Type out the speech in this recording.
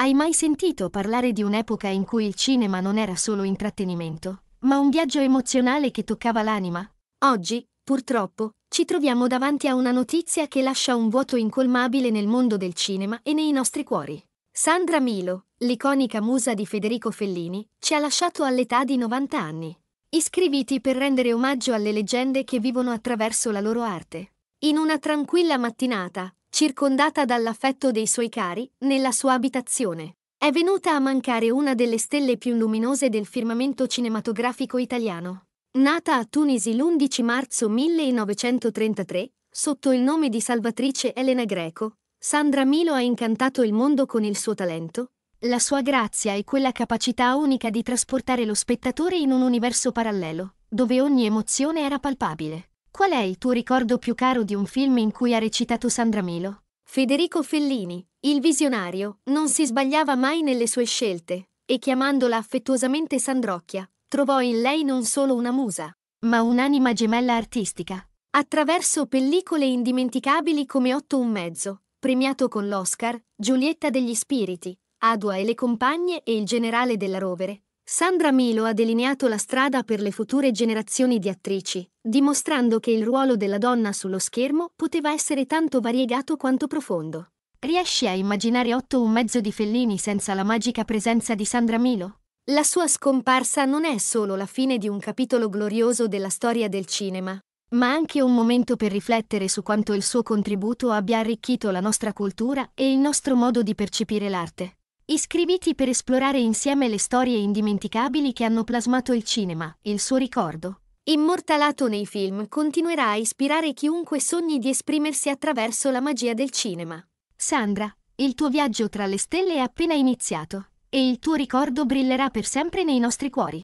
Hai mai sentito parlare di un'epoca in cui il cinema non era solo intrattenimento, ma un viaggio emozionale che toccava l'anima? Oggi, purtroppo, ci troviamo davanti a una notizia che lascia un vuoto incolmabile nel mondo del cinema e nei nostri cuori. Sandra Milo, l'iconica musa di Federico Fellini, ci ha lasciato all'età di 90 anni. Iscriviti per rendere omaggio alle leggende che vivono attraverso la loro arte. In una tranquilla mattinata, circondata dall'affetto dei suoi cari, nella sua abitazione. È venuta a mancare una delle stelle più luminose del firmamento cinematografico italiano. Nata a Tunisi l'11 marzo 1933, sotto il nome di Salvatrice Elena Greco, Sandra Milo ha incantato il mondo con il suo talento, la sua grazia e quella capacità unica di trasportare lo spettatore in un universo parallelo, dove ogni emozione era palpabile. Qual è il tuo ricordo più caro di un film in cui ha recitato Sandra Melo? Federico Fellini, il visionario, non si sbagliava mai nelle sue scelte, e chiamandola affettuosamente Sandrocchia, trovò in lei non solo una musa, ma un'anima gemella artistica. Attraverso pellicole indimenticabili come Otto un mezzo, premiato con l'Oscar, Giulietta degli Spiriti, Adua e le compagne e il generale della Rovere, Sandra Milo ha delineato la strada per le future generazioni di attrici, dimostrando che il ruolo della donna sullo schermo poteva essere tanto variegato quanto profondo. Riesci a immaginare Otto un mezzo di Fellini senza la magica presenza di Sandra Milo? La sua scomparsa non è solo la fine di un capitolo glorioso della storia del cinema, ma anche un momento per riflettere su quanto il suo contributo abbia arricchito la nostra cultura e il nostro modo di percepire l'arte. Iscriviti per esplorare insieme le storie indimenticabili che hanno plasmato il cinema, il suo ricordo. Immortalato nei film, continuerà a ispirare chiunque sogni di esprimersi attraverso la magia del cinema. Sandra, il tuo viaggio tra le stelle è appena iniziato e il tuo ricordo brillerà per sempre nei nostri cuori.